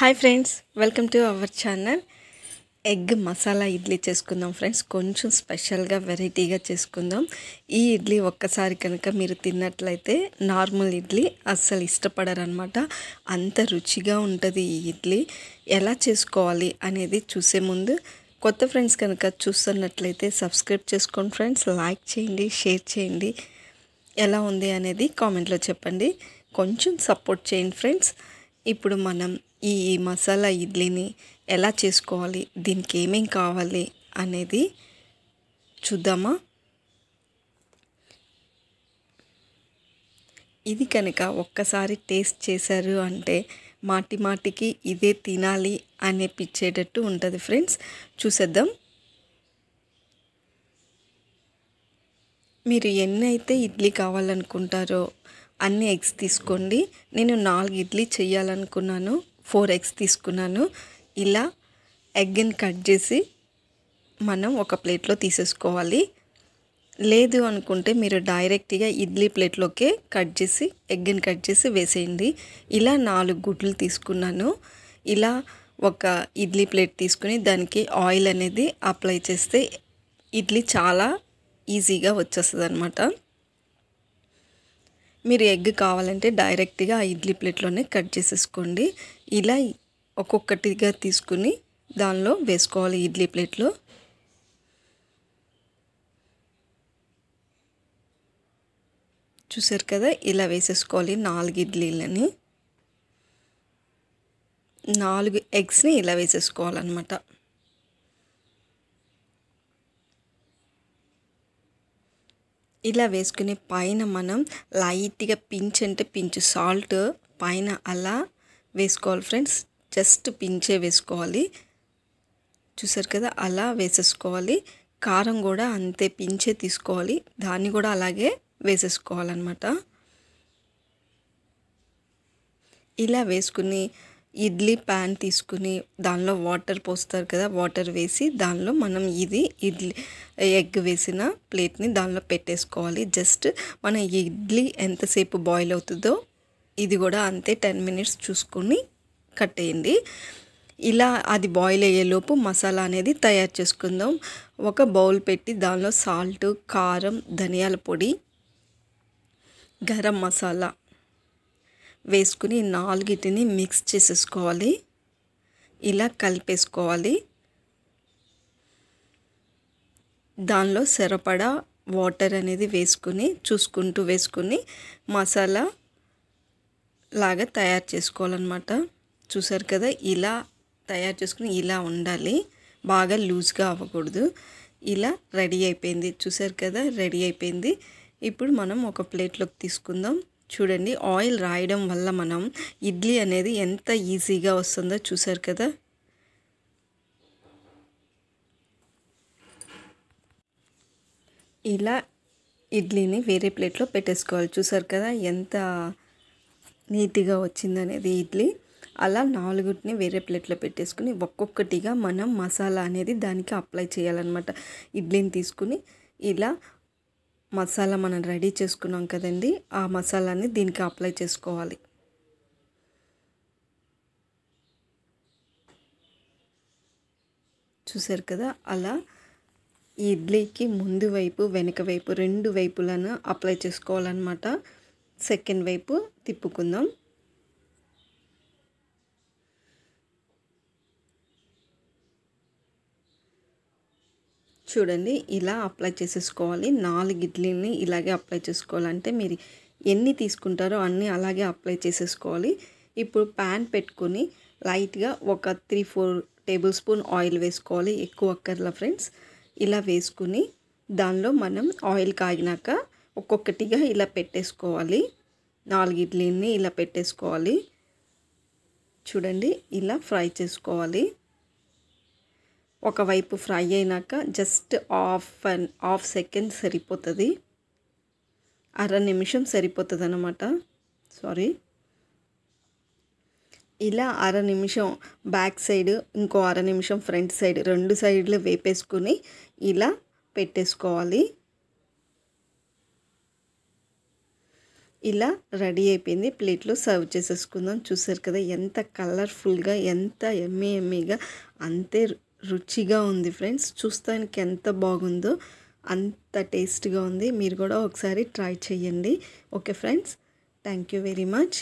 hi friends welcome to our channel egg masala idli చేసుకుందాం friends కొంచెం స్పెషల్గా వెరైటీగా చేసుకుందాం ఈ ఇడ్లీ ఒక్కసారి కనుక మీరు తిన్నట్లయితే నార్మల్ ఇడ్లీ అస్సలు ఇష్టపడరనమాట అంత రుచిగా ఉంటుంది ఈ ఇడ్లీ ఎలా చేసుకోవాలి అనేది చూసే ముందు కొత్త ఫ్రెండ్స్ కనుక చూస్తున్నట్లయితే సబ్స్క్రైబ్ చేసుకోండి ఫ్రెండ్స్ లైక్ చేయండి షేర్ చేయండి ఎలా ఉంది అనేది కామెంట్లో చెప్పండి కొంచెం సపోర్ట్ చేయండి ఫ్రెండ్స్ ఇప్పుడు మనం ఈ మసాలా ఇడ్లీని ఎలా చేసుకోవాలి దీనికి ఏమేం కావాలి అనేది చూద్దామా ఇది కనుక ఒక్కసారి టేస్ట్ చేశారు అంటే మాటి మాటికి ఇదే తినాలి అనిపించేటట్టు ఉంటుంది ఫ్రెండ్స్ చూసేద్దాం మీరు ఎన్నైతే ఇడ్లీ కావాలనుకుంటారో అన్ని ఎగ్స్ తీసుకోండి నేను నాలుగు ఇడ్లీ చేయాలనుకున్నాను ఫోర్ ఎగ్స్ తీసుకున్నాను ఇలా ఎగ్ని కట్ చేసి మనం ఒక ప్లేట్లో తీసేసుకోవాలి లేదు అనుకుంటే మీరు డైరెక్ట్గా ఇడ్లీ ప్లేట్లోకే కట్ చేసి ఎగ్ని కట్ చేసి వేసేయండి ఇలా నాలుగు గుడ్లు తీసుకున్నాను ఇలా ఒక ఇడ్లీ ప్లేట్ తీసుకుని దానికి ఆయిల్ అనేది అప్లై చేస్తే ఇడ్లీ చాలా ఈజీగా వచ్చేస్తుంది అనమాట మీరు ఎగ్ కావాలంటే డైరెక్ట్గా ఆ ఇడ్లీ ప్లేట్లోనే కట్ చేసేసుకోండి ఇలా ఒక్కొక్కటిగా తీసుకుని దానిలో వేసుకోవాలి ఇడ్లీ ప్లేట్లో చూసారు కదా ఇలా వేసేసుకోవాలి నాలుగు ఇడ్లీలని నాలుగు ఎగ్స్ని ఇలా వేసేసుకోవాలన్నమాట ఇలా వేసుకుని పైన మనం లైట్గా పించ్ అంటే పించ్ సాల్ట్ పైన అలా వేసుకోవాలి ఫ్రెండ్స్ జస్ట్ పించే వేసుకోవాలి చూసారు కదా అలా వేసేసుకోవాలి కారం కూడా అంతే పించే తీసుకోవాలి దాన్ని కూడా అలాగే వేసేసుకోవాలన్నమాట ఇలా వేసుకుని ఇడ్లీ ప్యాన్ తీసుకుని దానిలో వాటర్ పోస్తారు కదా వాటర్ వేసి దానిలో మనం ఇది ఇడ్లీ ఎగ్ వేసిన ప్లేట్ని దానిలో పెట్టేసుకోవాలి జస్ట్ మన ఇడ్లీ ఎంతసేపు బాయిల్ అవుతుందో ఇది కూడా అంతే టెన్ మినిట్స్ చూసుకొని కట్టేయండి ఇలా అది బాయిల్ అయ్యేలోపు మసాలా అనేది తయారు చేసుకుందాం ఒక బౌల్ పెట్టి దానిలో సాల్ట్ కారం ధనియాల పొడి గరం మసాలా వేసుకుని నాలుగిటిని మిక్స్ చేసేసుకోవాలి ఇలా కలిపేసుకోవాలి దానిలో సరిపడా వాటర్ అనేది వేసుకుని చూసుకుంటూ వేసుకుని మసాలా లాగా తయారు చేసుకోవాలన్నమాట చూసారు కదా ఇలా తయారు చేసుకుని ఇలా ఉండాలి బాగా లూజ్గా అవ్వకూడదు ఇలా రెడీ అయిపోయింది చూసారు కదా రెడీ అయిపోయింది ఇప్పుడు మనం ఒక ప్లేట్లోకి తీసుకుందాం చూడండి ఆయిల్ రాయడం వల్ల మనం ఇడ్లీ అనేది ఎంత ఈజీగా వస్తుందో చూసారు కదా ఇలా ఇడ్లీని వేరే ప్లేట్లో పెట్టేసుకోవాలి చూసారు కదా ఎంత నీట్గా వచ్చిందనేది ఇడ్లీ అలా నాలుగుని వేరే ప్లేట్లో పెట్టేసుకుని ఒక్కొక్కటిగా మనం మసాలా అనేది దానికి అప్లై చేయాలన్నమాట ఇడ్లీని తీసుకుని ఇలా మసాలా మనం రెడీ చేసుకున్నాం కదండి ఆ మసాలాని దీనికి అప్లై చేసుకోవాలి చూసారు కదా అలా ఈ ఇడ్లీకి ముందు వైపు వెనుక వైపు రెండు వైపులను అప్లై చేసుకోవాలన్నమాట సెకండ్ వైపు తిప్పుకుందాం చూడండి ఇలా అప్లై చేసేసుకోవాలి నాలుగు ఇడ్లీని ఇలాగే అప్లై చేసుకోవాలంటే మీరు ఎన్ని తీసుకుంటారో అన్ని అలాగే అప్లై చేసేసుకోవాలి ఇప్పుడు ప్యాన్ పెట్టుకొని లైట్గా ఒక three four tablespoon oil వేసుకోవాలి ఎక్కువ అక్కర్లా ఫ్రెండ్స్ ఇలా వేసుకుని దానిలో మనం ఆయిల్ కాగినాక ఒక్కొక్కటిగా ఇలా పెట్టేసుకోవాలి నాలుగు ఇడ్లీని ఇలా పెట్టేసుకోవాలి చూడండి ఇలా ఫ్రై చేసుకోవాలి ఒకవైపు ఫ్రై అయినాక just half an half second సరిపోతుంది అర నిమిషం సరిపోతుంది అనమాట సారీ ఇలా అర నిమిషం బ్యాక్ సైడ్ ఇంకో అర నిమిషం ఫ్రంట్ సైడ్ రెండు సైడ్లు వేపేసుకొని ఇలా పెట్టేసుకోవాలి ఇలా రెడీ అయిపోయింది ప్లేట్లో సర్వ్ చేసేసుకుందాం చూసారు కదా ఎంత కలర్ఫుల్గా ఎంత ఎమ్మె ఎమ్మెగా అంతే రుచిగా ఉంది ఫ్రెండ్స్ చూస్తానికి ఎంత బాగుందో అంత టేస్ట్గా ఉంది మీరు కూడా ఒకసారి ట్రై చేయండి okay friends thank you very much